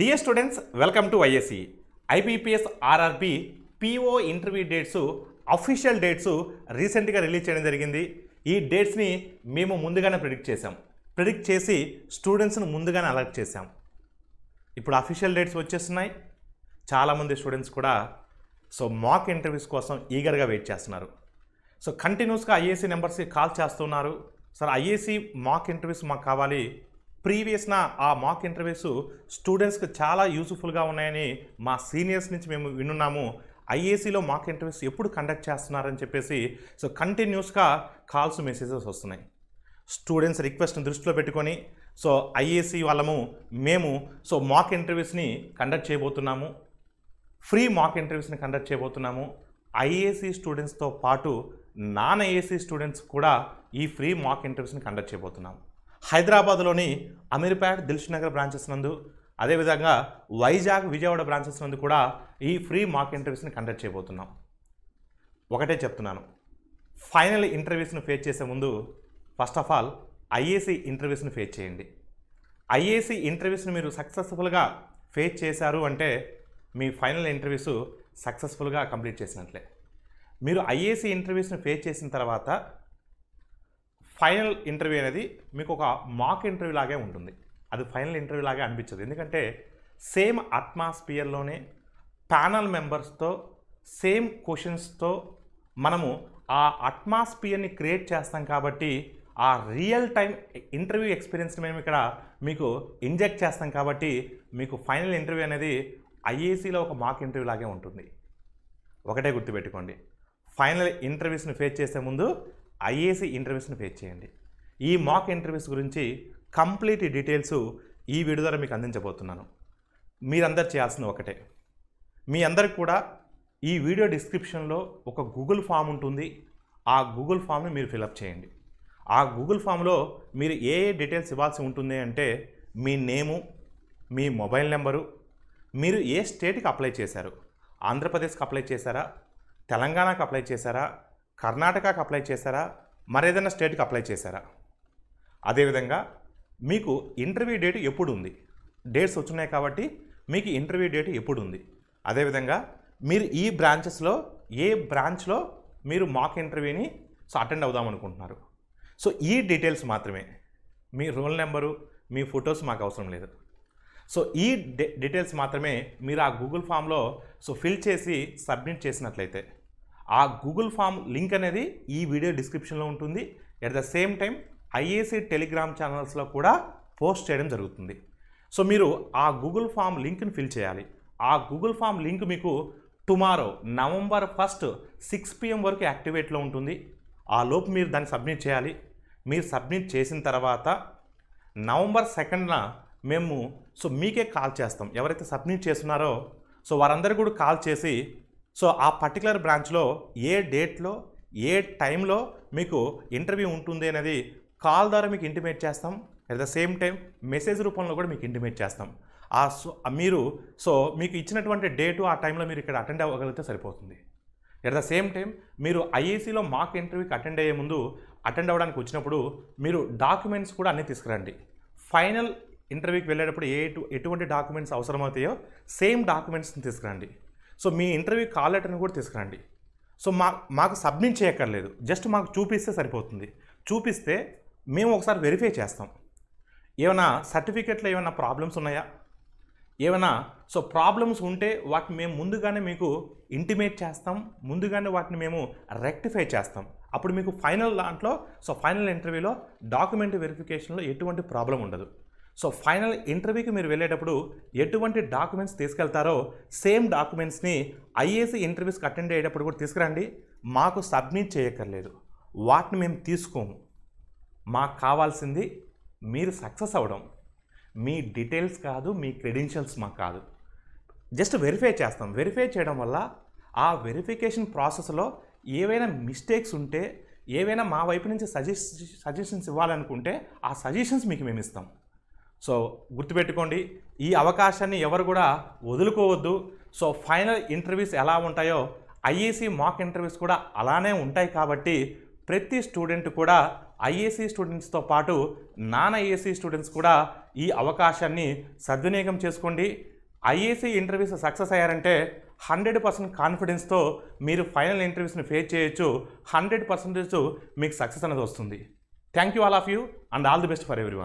dear students welcome to ISC IBPS RRB PO interview dates official dates రీసెంట్గా release చేయడం జరిగింది ఈ డేట్స్ని మేము ముందుగానే ప్రిడిక్ట్ చేసాం ప్రిడిక్ట్ చేసి స్టూడెంట్స్ను ముందుగానే అలర్ట్ చేశాం ఇప్పుడు అఫీషియల్ డేట్స్ వచ్చేస్తున్నాయి చాలామంది స్టూడెంట్స్ కూడా సో మాక్ ఇంటర్వ్యూస్ కోసం ఈగర్గా వెయిట్ చేస్తున్నారు సో కంటిన్యూస్గా ఐఏసీ నెంబర్స్కి కాల్ చేస్తున్నారు సార్ ఐఏసీ మాక్ ఇంటర్వ్యూస్ మాకు కావాలి ప్రీవియస్న ఆ మాక్ ఇంటర్వ్యూస్ స్టూడెంట్స్కి చాలా యూజ్ఫుల్గా ఉన్నాయని మా సీనియర్స్ నుంచి మేము వినున్నాము ఐఏసీలో మాక్ ఇంటర్వ్యూస్ ఎప్పుడు కండక్ట్ చేస్తున్నారని చెప్పేసి సో కంటిన్యూస్గా కాల్స్ మెసేజెస్ వస్తున్నాయి స్టూడెంట్స్ రిక్వెస్ట్ని దృష్టిలో పెట్టుకొని సో ఐఏసీ వాళ్ళము మేము సో మాక్ ఇంటర్వ్యూస్ని కండక్ట్ చేయబోతున్నాము ఫ్రీ మాక్ ఇంటర్వ్యూస్ని కండక్ట్ చేయబోతున్నాము ఐఏసీ స్టూడెంట్స్తో పాటు నాన్ ఐఏసీ స్టూడెంట్స్ కూడా ఈ ఫ్రీ మాక్ ఇంటర్వ్యూస్ని కండక్ట్ చేయబోతున్నాము హైదరాబాద్లోని అమీర్పేట్ దిల్షునగర్ బ్రాంచెస్ నందు అదేవిధంగా వైజాగ్ విజయవాడ బ్రాంచెస్ నందు కూడా ఈ ఫ్రీ మాక్ ఇంటర్వ్యూస్ని కండక్ట్ చేయబోతున్నాం ఒకటే చెప్తున్నాను ఫైనల్ ఇంటర్వ్యూస్ను ఫేస్ చేసే ముందు ఫస్ట్ ఆఫ్ ఆల్ ఐఏసీ ఇంటర్వ్యూస్ని ఫేస్ చేయండి ఐఏసీ ఇంటర్వ్యూస్ని మీరు సక్సెస్ఫుల్గా ఫేస్ చేశారు అంటే మీ ఫైనల్ ఇంటర్వ్యూస్ సక్సెస్ఫుల్గా కంప్లీట్ చేసినట్లే మీరు ఐఏసీ ఇంటర్వ్యూస్ని ఫేస్ చేసిన తర్వాత ఫైనల్ ఇంటర్వ్యూ అనేది మీకు ఒక మాక్ ఇంటర్వ్యూ లాగే ఉంటుంది అది ఫైనల్ ఇంటర్వ్యూ లాగే అనిపించదు ఎందుకంటే సేమ్ అట్మాస్ఫియర్లోనే ప్యానల్ మెంబర్స్తో సేమ్ క్వశ్చన్స్తో మనము ఆ అట్మాస్ఫియర్ని క్రియేట్ చేస్తాం కాబట్టి ఆ రియల్ టైం ఇంటర్వ్యూ ఎక్స్పీరియన్స్ని మేము ఇక్కడ మీకు ఇంజెక్ట్ చేస్తాం కాబట్టి మీకు ఫైనల్ ఇంటర్వ్యూ అనేది ఐఏసీలో ఒక మాక్ ఇంటర్వ్యూ లాగే ఉంటుంది ఒకటే గుర్తుపెట్టుకోండి ఫైనల్ ఇంటర్వ్యూస్ని ఫేస్ చేసే ముందు ఐఏసీ ఇంటర్వ్యూస్ని ఫేస్ చేయండి ఈ మాక్ ఇంటర్వ్యూస్ గురించి కంప్లీట్ డీటెయిల్స్ ఈ వీడియో ద్వారా మీకు అందించబోతున్నాను మీరందరు చేయాల్సింది ఒకటే మీ అందరికి కూడా ఈ వీడియో డిస్క్రిప్షన్లో ఒక గూగుల్ ఫామ్ ఉంటుంది ఆ గూగుల్ ఫామ్ని మీరు ఫిలప్ చేయండి ఆ గూగుల్ ఫామ్లో మీరు ఏ ఏ డీటెయిల్స్ ఇవ్వాల్సి ఉంటుంది అంటే మీ నేము మీ మొబైల్ నెంబరు మీరు ఏ స్టేట్కి అప్లై చేశారు ఆంధ్రప్రదేశ్కి అప్లై చేశారా తెలంగాణకు అప్లై చేశారా కర్ణాటకకు అప్లై చేశారా మరేదైనా స్టేట్కి అప్లై చేశారా అదేవిధంగా మీకు ఇంటర్వ్యూ డేట్ ఎప్పుడు ఉంది డేట్స్ వచ్చినాయి కాబట్టి మీకు ఇంటర్వ్యూ డేట్ ఎప్పుడు ఉంది అదేవిధంగా మీరు ఈ బ్రాంచెస్లో ఏ బ్రాంచ్లో మీరు మాక్ ఇంటర్వ్యూని సో అటెండ్ అవుదాం అనుకుంటున్నారు సో ఈ డీటెయిల్స్ మాత్రమే మీ రోల్ నెంబరు మీ ఫొటోస్ మాకు అవసరం లేదు సో ఈ డీటెయిల్స్ మాత్రమే మీరు ఆ గూగుల్ ఫామ్లో సో ఫిల్ చేసి సబ్మిట్ చేసినట్లయితే ఆ గూగుల్ ఫామ్ లింక్ అనేది ఈ వీడియో డిస్క్రిప్షన్లో ఉంటుంది at the same time IAC Telegram ఛానల్స్లో కూడా పోస్ట్ చేయడం జరుగుతుంది సో మీరు ఆ గూగుల్ ఫామ్ లింక్ని ఫిల్ చేయాలి ఆ గూగుల్ ఫామ్ లింక్ మీకు tomorrow November first six PM వరకు యాక్టివేట్లో ఉంటుంది ఆ లోపు మీరు దాన్ని సబ్మిట్ చేయాలి మీరు సబ్మిట్ చేసిన తర్వాత నవంబర్ సెకండ్న మేము సో మీకే కాల్ చేస్తాం ఎవరైతే సబ్మిట్ చేస్తున్నారో సో వారందరూ కూడా కాల్ చేసి సో ఆ పర్టికులర్ బ్రాంచ్లో ఏ డేట్లో ఏ టైంలో మీకు ఇంటర్వ్యూ ఉంటుంది అనేది కాల్ ద్వారా మీకు ఇంటిమేట్ చేస్తాం at the same time message రూపంలో కూడా మీకు ఇంటిమేట్ చేస్తాం ఆ సో మీరు సో మీకు ఇచ్చినటువంటి డేటు ఆ టైంలో మీరు ఇక్కడ అటెండ్ అవ్వగలిగితే సరిపోతుంది ఎట్ ద సేమ్ టైం మీరు ఐఏసీలో మాక్ ఇంటర్వ్యూకి అటెండ్ అయ్యే ముందు అటెండ్ అవ్వడానికి వచ్చినప్పుడు మీరు డాక్యుమెంట్స్ కూడా అన్నీ తీసుకురండి ఫైనల్ ఇంటర్వ్యూకి వెళ్ళేటప్పుడు ఏ ఎటువంటి డాక్యుమెంట్స్ అవసరమవుతాయో సేమ్ డాక్యుమెంట్స్ని తీసుకురండి సో మీ ఇంటర్వ్యూ కాల్ లెటర్ని కూడా తీసుకురండి సో మా మాకు సబ్మిట్ చేయక్కర్లేదు జస్ట్ మాకు చూపిస్తే సరిపోతుంది చూపిస్తే మేము ఒకసారి వెరిఫై చేస్తాం ఏమైనా సర్టిఫికెట్లో ఏమైనా ప్రాబ్లమ్స్ ఉన్నాయా ఏమైనా సో ప్రాబ్లమ్స్ ఉంటే వాటిని మేము ముందుగానే మీకు ఇంటిమేట్ చేస్తాం ముందుగానే వాటిని మేము రెక్టిఫై చేస్తాం అప్పుడు మీకు ఫైనల్ దాంట్లో సో ఫైనల్ ఇంటర్వ్యూలో డాక్యుమెంట్ వెరిఫికేషన్లో ఎటువంటి ప్రాబ్లం ఉండదు సో ఫైనల్ ఇంటర్వ్యూకి మీరు వెళ్ళేటప్పుడు ఎటువంటి డాక్యుమెంట్స్ తీసుకెళ్తారో సేమ్ డాక్యుమెంట్స్ని ఐఏసి ఇంటర్వ్యూస్కి అటెండ్ అయ్యేటప్పుడు కూడా తీసుకురండి మాకు సబ్మిట్ చేయక్కర్లేదు వాటిని మేము తీసుకోము మాకు కావాల్సింది మీరు సక్సెస్ అవ్వడం మీ డీటెయిల్స్ కాదు మీ క్రెడెన్షియల్స్ మాకు కాదు జస్ట్ వెరిఫై చేస్తాం వెరిఫై చేయడం వల్ల ఆ వెరిఫికేషన్ ప్రాసెస్లో ఏవైనా మిస్టేక్స్ ఉంటే ఏవైనా మా వైపు నుంచి సజెస్ సజెషన్స్ ఇవ్వాలనుకుంటే ఆ సజెషన్స్ మీకు మేము ఇస్తాం సో గుర్తుపెట్టుకోండి ఈ అవకాశాన్ని ఎవరు కూడా వదులుకోవద్దు సో ఫైనల్ ఇంటర్వ్యూస్ ఎలా ఉంటాయో ఐఏసీ మాక్ ఇంటర్వ్యూస్ కూడా అలానే ఉంటాయి కాబట్టి ప్రతి స్టూడెంట్ కూడా ఐఏసీ స్టూడెంట్స్తో పాటు నాన్ ఐఏసీ స్టూడెంట్స్ కూడా ఈ అవకాశాన్ని సద్వినియోగం చేసుకోండి ఐఏసీ ఇంటర్వ్యూస్ సక్సెస్ అయ్యారంటే హండ్రెడ్ పర్సెంట్ కాన్ఫిడెన్స్తో మీరు ఫైనల్ ఇంటర్వ్యూస్ని ఫేస్ చేయొచ్చు హండ్రెడ్ పర్సెంటేజ్ మీకు సక్సెస్ అనేది వస్తుంది thank you all of you and all the best for every